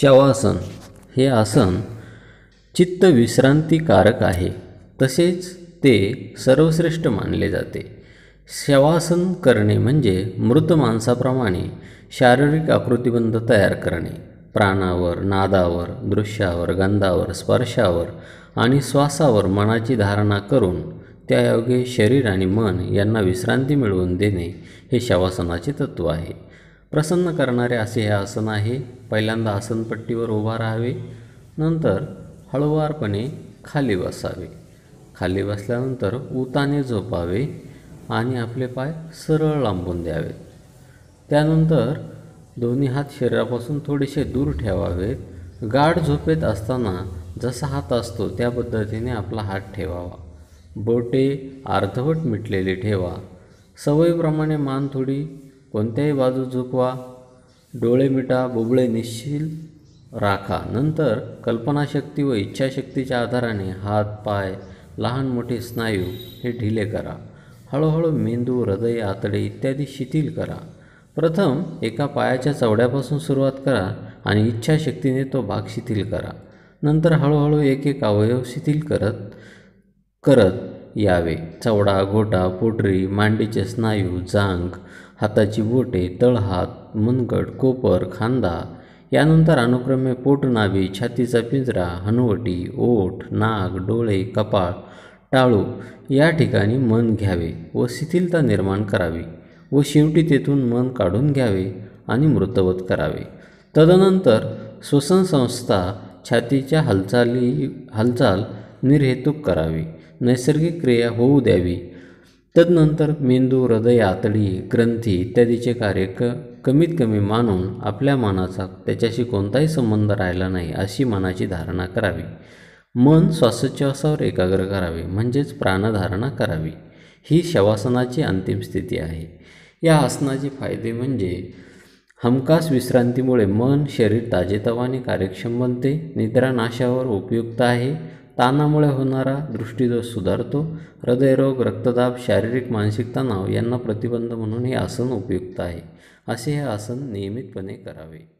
शवासन हे आसन चित्त विश्रांतीकारक आहे तसेच ते सर्वश्रेष्ठ मानले जाते शवासन करणे म्हणजे मृत माणसाप्रमाणे शारीरिक आकृतिबंध तयार करणे प्राणावर नादावर दृश्यावर गंधावर स्पर्शावर आणि श्वासावर मनाची धारणा करून त्यायोगे शरीर आणि मन यांना विश्रांती मिळवून देणे हे शवासनाचे तत्त्व आहे प्रसन्न करणारे असे हे आसन आहे पहिल्यांदा आसनपट्टीवर उभा राहावे नंतर हळुवारपणे खाली बसावे खाली बसल्यानंतर उताने झोपावे आणि आपले पाय सरळ लांबून द्यावेत त्यानंतर दोन्ही हात शरीरापासून थोडेसे दूर ठेवावेत गाढ झोपेत असताना जसा हात असतो त्या पद्धतीने आपला हात ठेवावा बोटे अर्धवट मिटलेले ठेवा सवयीप्रमाणे मान थोडी कोणत्याही बाजू झुकवा डोळे मिटा बुबळे निश्चिल राखा नंतर कल्पनाशक्ती व इच्छाशक्तीच्या आधाराने हात पाय लहान मोठे स्नायू हे ढिले करा हळूहळू मेंदू हृदय आतडे इत्यादी शिथिल करा प्रथम एका पायाच्या चवड्यापासून सुरुवात करा आणि इच्छाशक्तीने तो भाग शिथिल करा नंतर हळूहळू एक एक अवयव शिथिल करत करत यावे चवडा घोटा पोटरी मांडीचे स्नायू जांग हाताची बोटे तळहात मनगट कोपर खांदा यानंतर अनुक्रमे पोटनावी छातीचा पिंजरा हनुवटी ओठ नाक डोळे कपाळ टाळू या ठिकाणी मन घ्यावे व शिथिलता निर्माण करावी व शेवटी तेथून मन काढून घ्यावे आणि मृतवत करावे तदनंतर श्वसन छातीच्या हालचाली हालचाल निर्हेतुक करावी नैसर्गिक क्रिया होऊ द्यावी तदनंतर मेंदू हृदय आतडी ग्रंथी इत्यादीचे कार्य क कमीत कमी मानून आपल्या मनाचा त्याच्याशी कोणताही संबंध राहिला नाही अशी मनाची धारणा करावी मन श्वासोच्छ्वासावर एकाग्र करावे म्हणजेच प्राणधारणा करावी ही शवासनाची अंतिम स्थिती आहे या आसनाचे फायदे म्हणजे हमखास विश्रांतीमुळे मन शरीर ताजेतवाने कार्यक्षम बनते निद्रानाशावर उपयुक्त आहे ताणामुळे होणारा दृष्टीदोष सुधारतो हृदयरोग रक्तदाब शारीरिक मानसिक तणाव यांना प्रतिबंध म्हणून हे आसन उपयुक्त आहे असे हे आसन नियमितपणे करावे